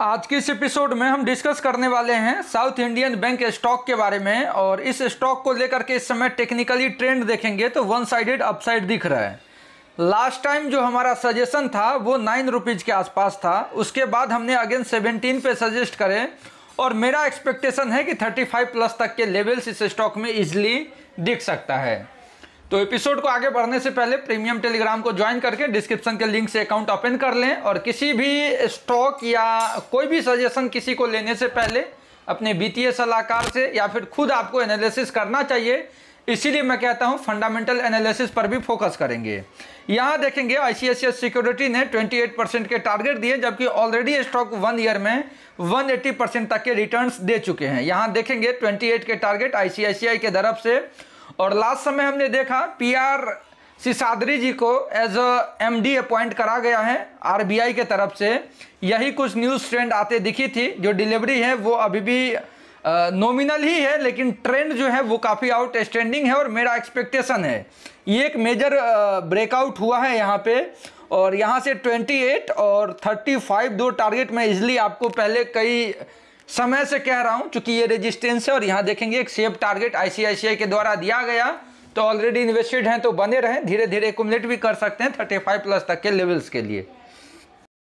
आज के इस एपिसोड में हम डिस्कस करने वाले हैं साउथ इंडियन बैंक स्टॉक के बारे में और इस स्टॉक को लेकर के इस समय टेक्निकली ट्रेंड देखेंगे तो वन साइडेड अपसाइड दिख रहा है लास्ट टाइम जो हमारा सजेशन था वो नाइन रुपीज़ के आसपास था उसके बाद हमने अगेन सेवनटीन पे सजेस्ट करें और मेरा एक्सपेक्टेशन है कि थर्टी फाइव प्लस तक के लेवल्स इस स्टॉक में ईजिली दिख सकता है तो एपिसोड को आगे बढ़ने से पहले प्रीमियम टेलीग्राम को ज्वाइन करके डिस्क्रिप्शन के लिंक से अकाउंट ओपन कर लें और किसी भी स्टॉक या कोई भी सजेशन किसी को लेने से पहले अपने वित्तीय सलाहकार से या फिर खुद आपको एनालिसिस करना चाहिए इसीलिए मैं कहता हूं फंडामेंटल एनालिसिस पर भी फोकस करेंगे यहां देखेंगे आई सिक्योरिटी ने 28 परसेंट के टारगेट दिए जबकि ऑलरेडी स्टॉक वन ईयर में 180 परसेंट तक के रिटर्न्स दे चुके हैं यहां देखेंगे 28 के टारगेट आई के तरफ से और लास्ट समय हमने देखा पीआर सिसादरी जी को एज अ एमडी अपॉइंट करा गया है आरबीआई के तरफ से यही कुछ न्यूज़ ट्रेंड आते दिखी थी जो डिलीवरी है वो अभी भी नॉमिनल ही है लेकिन ट्रेंड जो है वो काफ़ी आउट स्टैंडिंग है और मेरा एक्सपेक्टेशन है ये एक मेजर ब्रेकआउट हुआ है यहाँ पे और यहाँ से 28 और 35 दो टारगेट मैं इजली आपको पहले कई समय से कह रहा हूं चूंकि ये रेजिस्टेंस है और यहां देखेंगे एक सेफ टारगेट आईसीआईसीआई के द्वारा दिया गया तो ऑलरेडी इन्वेस्टेड हैं तो बने रहें धीरे धीरे एकुमलेट भी कर सकते हैं थर्टी फाइव प्लस तक के लेवल्स के लिए